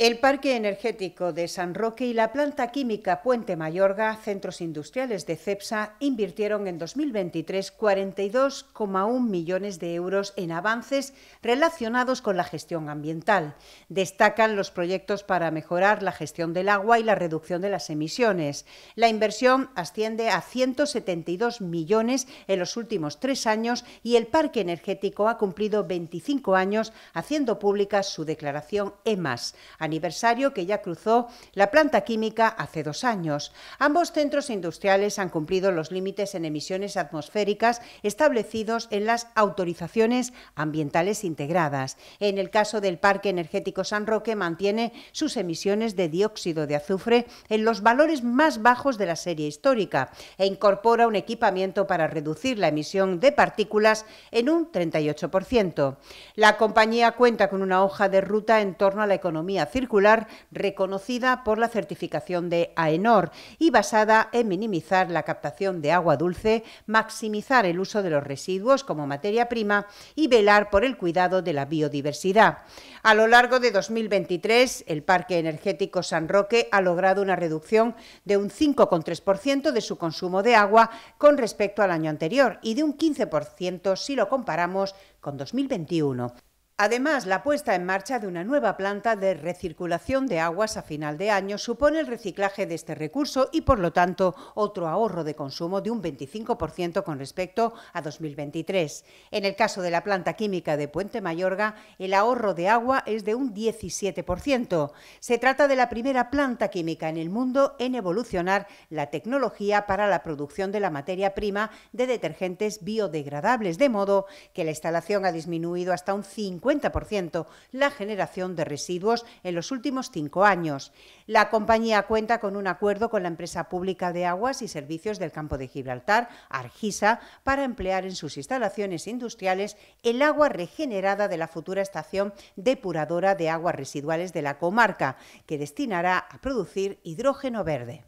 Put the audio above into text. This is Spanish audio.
El Parque Energético de San Roque y la planta química Puente Mayorga, centros industriales de CEPSA, invirtieron en 2023 42,1 millones de euros en avances relacionados con la gestión ambiental. Destacan los proyectos para mejorar la gestión del agua y la reducción de las emisiones. La inversión asciende a 172 millones en los últimos tres años y el Parque Energético ha cumplido 25 años haciendo pública su declaración EMAS aniversario que ya cruzó la planta química hace dos años. Ambos centros industriales han cumplido los límites en emisiones atmosféricas establecidos en las autorizaciones ambientales integradas. En el caso del Parque Energético San Roque mantiene sus emisiones de dióxido de azufre en los valores más bajos de la serie histórica e incorpora un equipamiento para reducir la emisión de partículas en un 38%. La compañía cuenta con una hoja de ruta en torno a la economía circular circular reconocida por la certificación de AENOR y basada en minimizar la captación de agua dulce, maximizar el uso de los residuos como materia prima y velar por el cuidado de la biodiversidad. A lo largo de 2023, el Parque Energético San Roque ha logrado una reducción de un 5,3% de su consumo de agua con respecto al año anterior y de un 15% si lo comparamos con 2021. Además, la puesta en marcha de una nueva planta de recirculación de aguas a final de año supone el reciclaje de este recurso y, por lo tanto, otro ahorro de consumo de un 25% con respecto a 2023. En el caso de la planta química de Puente Mayorga, el ahorro de agua es de un 17%. Se trata de la primera planta química en el mundo en evolucionar la tecnología para la producción de la materia prima de detergentes biodegradables, de modo que la instalación ha disminuido hasta un 5%. 50% la generación de residuos en los últimos cinco años. La compañía cuenta con un acuerdo con la empresa pública de aguas y servicios del campo de Gibraltar, Argisa, para emplear en sus instalaciones industriales el agua regenerada de la futura estación depuradora de aguas residuales de la comarca, que destinará a producir hidrógeno verde.